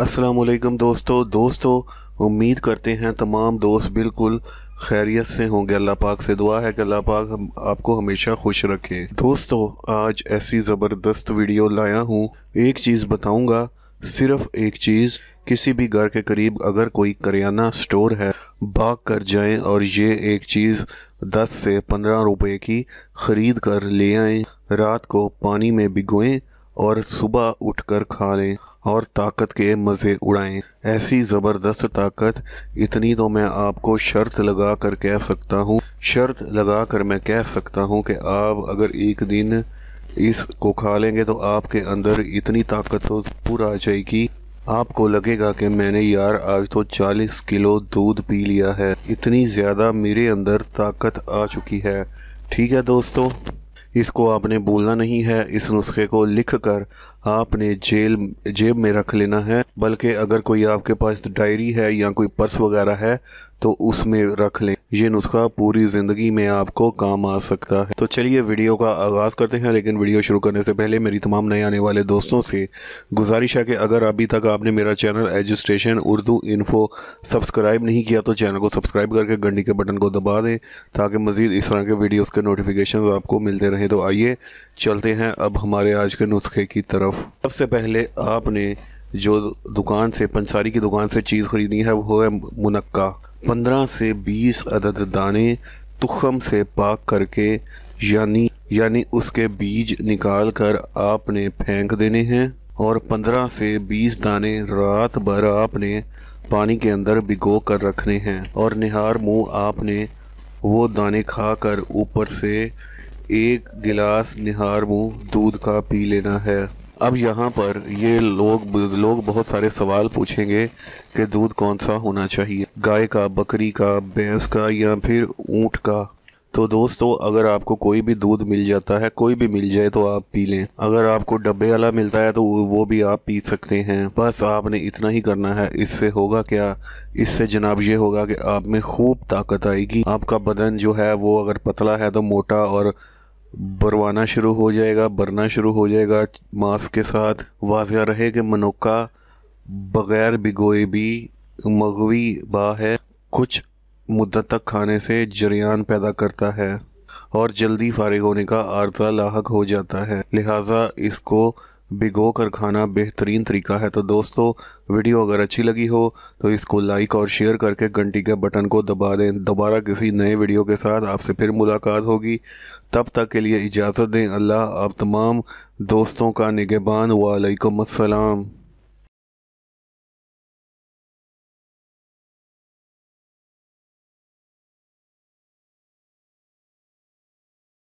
असलम दोस्तों दोस्तों उम्मीद करते हैं तमाम दोस्त बिल्कुल खैरियत से होंगे अल्लाह पाक से दुआ है कि अल्लाह पाक हम आपको हमेशा खुश रखे दोस्तों आज ऐसी ज़बरदस्त वीडियो लाया हूँ एक चीज़ बताऊँगा सिर्फ एक चीज़ किसी भी घर के करीब अगर कोई करियाना स्टोर है भाग कर जाएं और ये एक चीज़ 10 से 15 रुपए की ख़रीद कर ले आएँ रात को पानी में भिगोएँ और सुबह उठकर खा लें और ताकत के मज़े उड़ाएं ऐसी ज़बरदस्त ताकत इतनी तो मैं आपको शर्त लगा कर कह सकता हूँ शर्त लगा कर मैं कह सकता हूँ कि आप अगर एक दिन इसको खा लेंगे तो आपके अंदर इतनी ताकत तो पूरा आ जाएगी आपको लगेगा कि मैंने यार आज तो 40 किलो दूध पी लिया है इतनी ज़्यादा मेरे अंदर ताकत आ चुकी है ठीक है दोस्तों इसको आपने बोलना नहीं है इस नुस्खे को लिख कर आपने जेल जेब में रख लेना है बल्कि अगर कोई आपके पास डायरी है या कोई पर्स वगैरह है तो उसमें रख लें ये नुस्खा पूरी ज़िंदगी में आपको काम आ सकता है तो चलिए वीडियो का आगाज़ करते हैं लेकिन वीडियो शुरू करने से पहले मेरी तमाम नए आने वाले दोस्तों से गुजारिश है कि अगर अभी तक आपने मेरा channel Edustation Urdu info subscribe नहीं किया तो चैनल को सब्सक्राइब करके घंटी के बटन को दबा दें ताकि मज़ीद इस तरह के वीडियोज़ के नोटिफिकेशन आपको मिलते रहें तो आइए चलते हैं अब हमारे आज के नुस्खे की तरफ सबसे पहले आपने जो दुकान से पंसारी की दुकान से चीज़ ख़रीदनी है वो है मुनक्का पंद्रह से बीस अदद दाने तुखम से पाक करके यानी यानी उसके बीज निकाल कर आपने फेंक देने हैं और पंद्रह से बीस दाने रात भर आपने पानी के अंदर भिगो कर रखने हैं और निहार मुँह आपने वो दाने खा कर ऊपर से एक गिलास निहार मुँह दूध का पी लेना है अब यहाँ पर ये लोग लोग बहुत सारे सवाल पूछेंगे कि दूध कौन सा होना चाहिए गाय का बकरी का भैंस का या फिर ऊँट का तो दोस्तों अगर आपको कोई भी दूध मिल जाता है कोई भी मिल जाए तो आप पी लें अगर आपको डब्बे वाला मिलता है तो वो भी आप पी सकते हैं बस आपने इतना ही करना है इससे होगा क्या इससे जनाब ये होगा कि आप में खूब ताकत आएगी आपका बदन जो है वो अगर पतला है तो मोटा और बरवाना शुरू हो जाएगा बरना शुरू हो जाएगा मांस के साथ वाजिया रहे कि मनोका बगैर भिगोए भी मगवी बा है कुछ मुद्दत तक खाने से जरियान पैदा करता है और जल्दी फारिग होने का आर्जा लाक हो जाता है लिहाजा इसको भिगो कर खाना बेहतरीन तरीका है तो दोस्तों वीडियो अगर अच्छी लगी हो तो इसको लाइक और शेयर करके घंटी के बटन को दबा दें दोबारा किसी नए वीडियो के साथ आपसे फिर मुलाकात होगी तब तक के लिए इजाज़त दें अल्लाह आप तमाम दोस्तों का निगेबान वालेकुम अस्सलाम